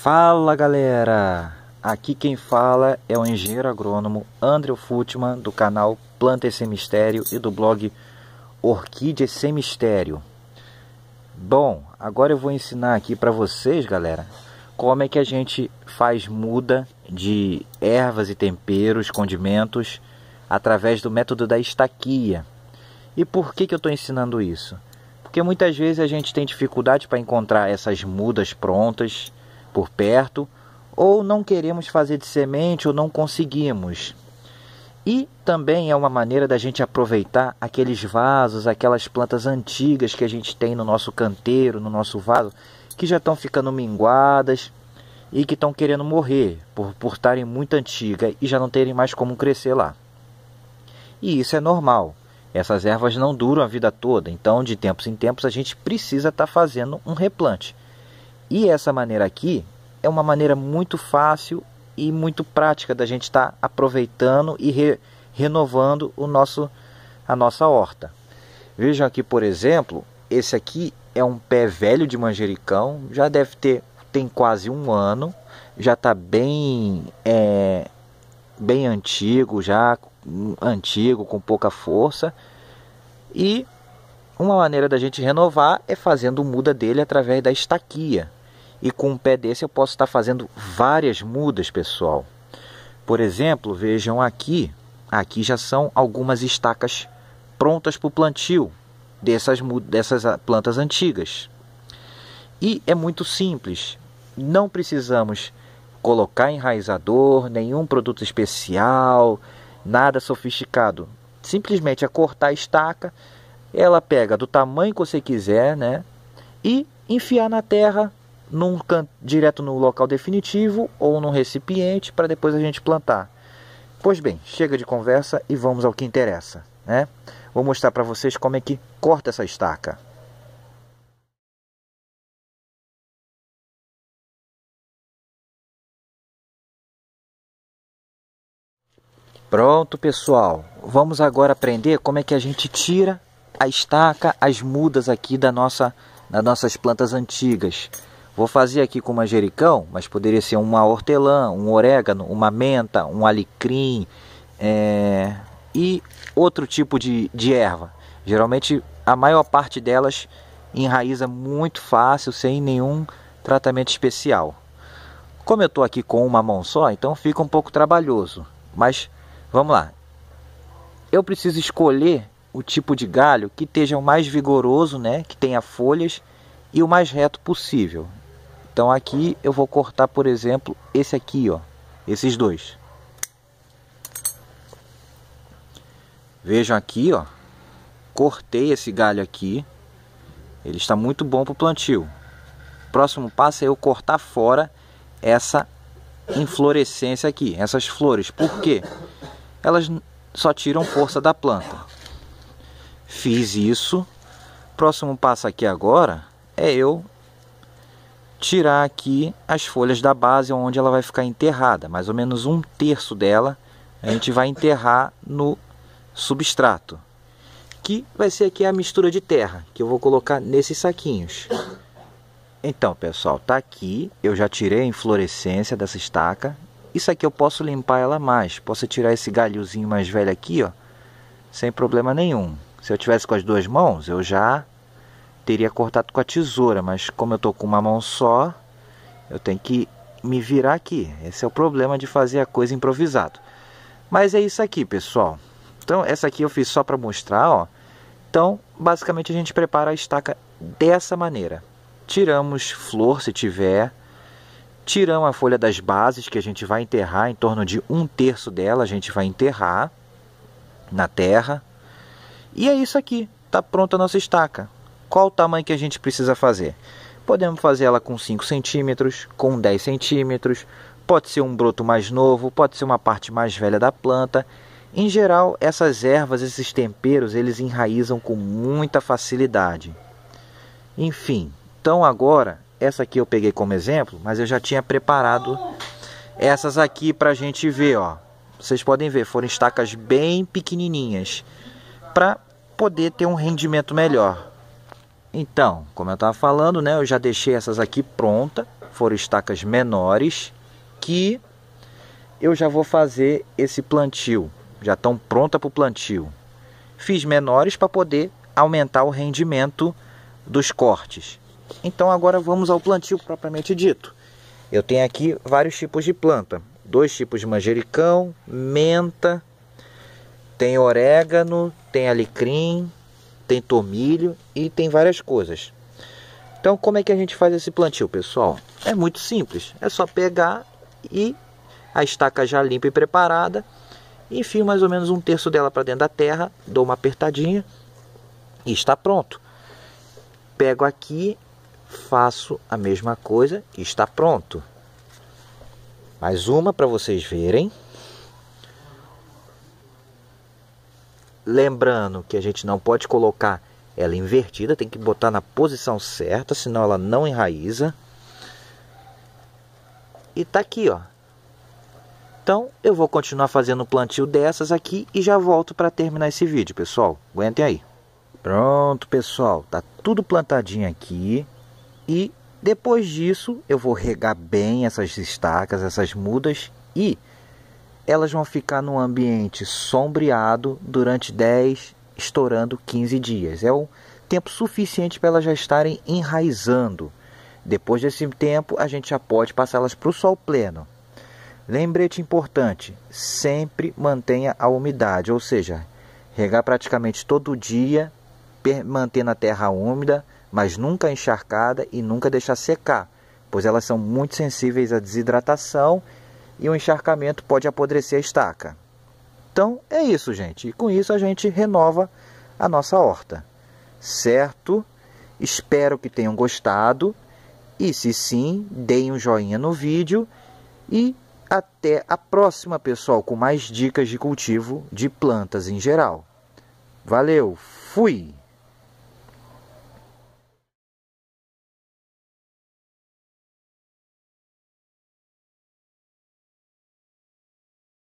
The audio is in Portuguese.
Fala galera! Aqui quem fala é o engenheiro agrônomo André Futman do canal Planta Sem Mistério e do blog Orquídea Sem Mistério. Bom, agora eu vou ensinar aqui para vocês, galera, como é que a gente faz muda de ervas e temperos, condimentos, através do método da estaquia. E por que, que eu estou ensinando isso? Porque muitas vezes a gente tem dificuldade para encontrar essas mudas prontas por perto, ou não queremos fazer de semente ou não conseguimos. E também é uma maneira da gente aproveitar aqueles vasos, aquelas plantas antigas que a gente tem no nosso canteiro, no nosso vaso, que já estão ficando minguadas e que estão querendo morrer por por estarem muito antigas e já não terem mais como crescer lá. E isso é normal. Essas ervas não duram a vida toda, então de tempos em tempos a gente precisa estar tá fazendo um replante. E essa maneira aqui é uma maneira muito fácil e muito prática da gente estar tá aproveitando e re, renovando o nosso, a nossa horta. Vejam aqui, por exemplo, esse aqui é um pé velho de manjericão, já deve ter tem quase um ano, já está bem é, bem antigo, já antigo com pouca força e uma maneira da gente renovar é fazendo muda dele através da estaquia. E com um pé desse eu posso estar fazendo várias mudas, pessoal. Por exemplo, vejam aqui, aqui já são algumas estacas prontas para o plantio dessas, dessas ah, plantas antigas. E é muito simples, não precisamos colocar enraizador, nenhum produto especial, nada sofisticado. Simplesmente é cortar a estaca, ela pega do tamanho que você quiser, né? E enfiar na terra num canto, direto no local definitivo ou num recipiente para depois a gente plantar. Pois bem, chega de conversa e vamos ao que interessa, né? Vou mostrar para vocês como é que corta essa estaca. Pronto, pessoal. Vamos agora aprender como é que a gente tira a estaca, as mudas aqui da nossa, das nossas plantas antigas. Vou fazer aqui com manjericão, mas poderia ser uma hortelã, um orégano, uma menta, um alecrim é... e outro tipo de, de erva. Geralmente a maior parte delas enraiza muito fácil, sem nenhum tratamento especial. Como eu estou aqui com uma mão só, então fica um pouco trabalhoso. Mas vamos lá. Eu preciso escolher o tipo de galho que esteja o mais vigoroso, né, que tenha folhas e o mais reto possível. Então aqui eu vou cortar, por exemplo, esse aqui, ó, esses dois. Vejam aqui, ó, cortei esse galho aqui. Ele está muito bom para o plantio. Próximo passo é eu cortar fora essa inflorescência aqui, essas flores. Por quê? Elas só tiram força da planta. Fiz isso. Próximo passo aqui agora é eu tirar aqui as folhas da base onde ela vai ficar enterrada, mais ou menos um terço dela a gente vai enterrar no substrato, que vai ser aqui a mistura de terra que eu vou colocar nesses saquinhos. Então, pessoal, tá aqui, eu já tirei a inflorescência dessa estaca. Isso aqui eu posso limpar ela mais, posso tirar esse galhozinho mais velho aqui, ó, sem problema nenhum. Se eu tivesse com as duas mãos, eu já teria cortado com a tesoura, mas como eu estou com uma mão só, eu tenho que me virar aqui. Esse é o problema de fazer a coisa improvisado. Mas é isso aqui, pessoal. Então, essa aqui eu fiz só para mostrar, ó. Então, basicamente a gente prepara a estaca dessa maneira. Tiramos flor, se tiver. Tiramos a folha das bases, que a gente vai enterrar, em torno de um terço dela a gente vai enterrar na terra. E é isso aqui, tá pronta a nossa estaca. Qual o tamanho que a gente precisa fazer? Podemos fazer ela com 5 centímetros, com 10 centímetros, pode ser um broto mais novo, pode ser uma parte mais velha da planta. Em geral, essas ervas, esses temperos, eles enraizam com muita facilidade. Enfim, então agora, essa aqui eu peguei como exemplo, mas eu já tinha preparado essas aqui para a gente ver, ó. Vocês podem ver, foram estacas bem pequenininhas para poder ter um rendimento melhor. Então, como eu estava falando, né, eu já deixei essas aqui pronta, foram estacas menores que eu já vou fazer esse plantio, já estão pronta para o plantio. Fiz menores para poder aumentar o rendimento dos cortes. Então agora vamos ao plantio propriamente dito. Eu tenho aqui vários tipos de planta, dois tipos de manjericão, menta, tem orégano, tem alecrim, tem tomilho e tem várias coisas. Então, como é que a gente faz esse plantio, pessoal? É muito simples, é só pegar e a estaca já limpa e preparada, enfio mais ou menos um terço dela para dentro da terra, dou uma apertadinha e está pronto. Pego aqui, faço a mesma coisa e está pronto. Mais uma para vocês verem. Lembrando que a gente não pode colocar ela invertida, tem que botar na posição certa, senão ela não enraiza. E tá aqui, ó. Então, eu vou continuar fazendo o plantio dessas aqui e já volto para terminar esse vídeo, pessoal. Aguentem aí. Pronto, pessoal. Tá tudo plantadinho aqui. E depois disso, eu vou regar bem essas estacas, essas mudas e elas vão ficar num ambiente sombreado durante 10, estourando 15 dias. É o tempo suficiente para elas já estarem enraizando. Depois desse tempo, a gente já pode passá-las para o sol pleno. Lembrete importante: sempre mantenha a umidade, ou seja, regar praticamente todo dia, mantendo a terra úmida, mas nunca encharcada e nunca deixar secar, pois elas são muito sensíveis à desidratação e o encharcamento pode apodrecer a estaca. Então é isso, gente. E com isso a gente renova a nossa horta. Certo? Espero que tenham gostado. E se sim, deem um joinha no vídeo e até a próxima, pessoal, com mais dicas de cultivo de plantas em geral. Valeu, fui!